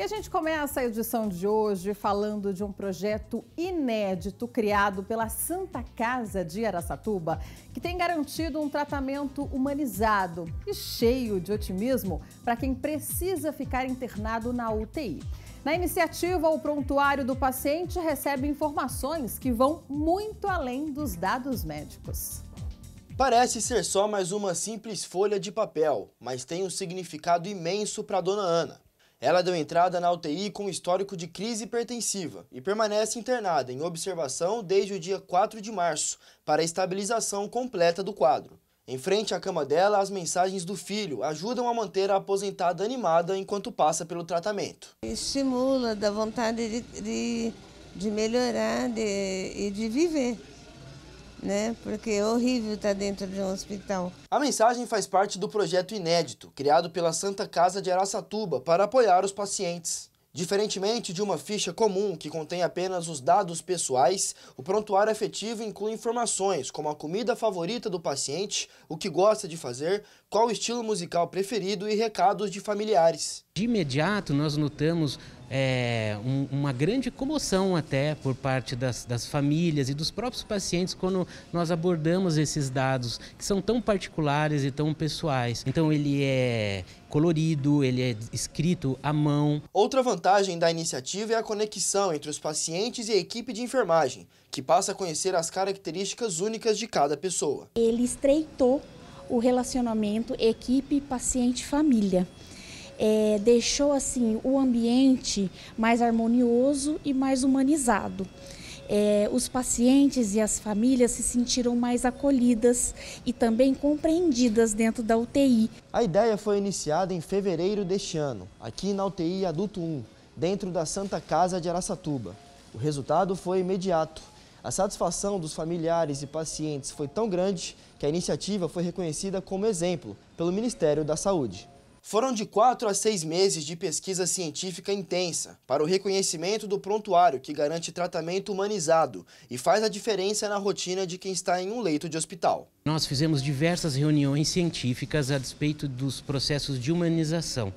E a gente começa a edição de hoje falando de um projeto inédito criado pela Santa Casa de Araçatuba, que tem garantido um tratamento humanizado e cheio de otimismo para quem precisa ficar internado na UTI. Na iniciativa, o prontuário do paciente recebe informações que vão muito além dos dados médicos. Parece ser só mais uma simples folha de papel, mas tem um significado imenso para dona Ana. Ela deu entrada na UTI com histórico de crise hipertensiva e permanece internada em observação desde o dia 4 de março para estabilização completa do quadro. Em frente à cama dela, as mensagens do filho ajudam a manter a aposentada animada enquanto passa pelo tratamento. Estimula, dá vontade de, de, de melhorar e de, de viver né? Porque é horrível estar tá dentro de um hospital. A mensagem faz parte do projeto inédito, criado pela Santa Casa de Araçatuba para apoiar os pacientes. Diferentemente de uma ficha comum que contém apenas os dados pessoais, o prontuário afetivo inclui informações como a comida favorita do paciente, o que gosta de fazer, qual o estilo musical preferido e recados de familiares. De imediato, nós notamos é, um, uma grande comoção até por parte das, das, famílias e dos próprios pacientes quando nós abordamos esses dados que são tão particulares e tão pessoais. Então ele é colorido, ele é escrito à mão. Outra vantagem da iniciativa é a conexão entre os pacientes e a equipe de enfermagem, que passa a conhecer as características únicas de cada pessoa. Ele estreitou o relacionamento equipe-paciente-família é, deixou assim o ambiente mais harmonioso e mais humanizado. É, os pacientes e as famílias se sentiram mais acolhidas e também compreendidas dentro da UTI. A ideia foi iniciada em fevereiro deste ano, aqui na UTI Adulto 1, dentro da Santa Casa de Araçatuba. O resultado foi imediato. A satisfação dos familiares e pacientes foi tão grande que a iniciativa foi reconhecida como exemplo pelo Ministério da Saúde. Foram de quatro a seis meses de pesquisa científica intensa para o reconhecimento do prontuário que garante tratamento humanizado e faz a diferença na rotina de quem está em um leito de hospital. Nós fizemos diversas reuniões científicas a despeito dos processos de humanização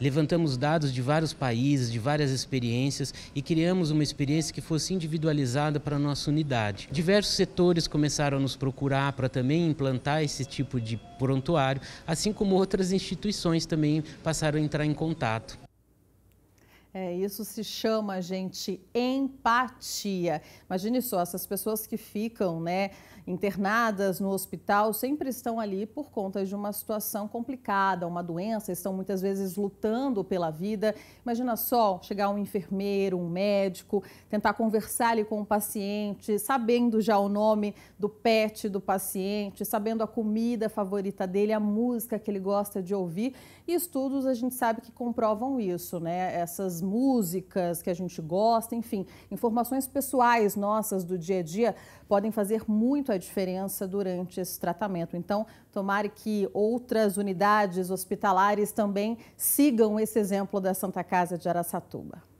Levantamos dados de vários países, de várias experiências e criamos uma experiência que fosse individualizada para a nossa unidade. Diversos setores começaram a nos procurar para também implantar esse tipo de prontuário, assim como outras instituições também passaram a entrar em contato. É, isso se chama, gente, empatia. Imagine só, essas pessoas que ficam, né? internadas no hospital sempre estão ali por conta de uma situação complicada, uma doença, estão muitas vezes lutando pela vida. Imagina só chegar um enfermeiro, um médico, tentar conversar ali com o paciente, sabendo já o nome do pet do paciente, sabendo a comida favorita dele, a música que ele gosta de ouvir. E estudos a gente sabe que comprovam isso, né? Essas músicas que a gente gosta, enfim, informações pessoais nossas do dia a dia podem fazer muito a muita diferença durante esse tratamento. Então, tomare que outras unidades hospitalares também sigam esse exemplo da Santa Casa de Araçatuba.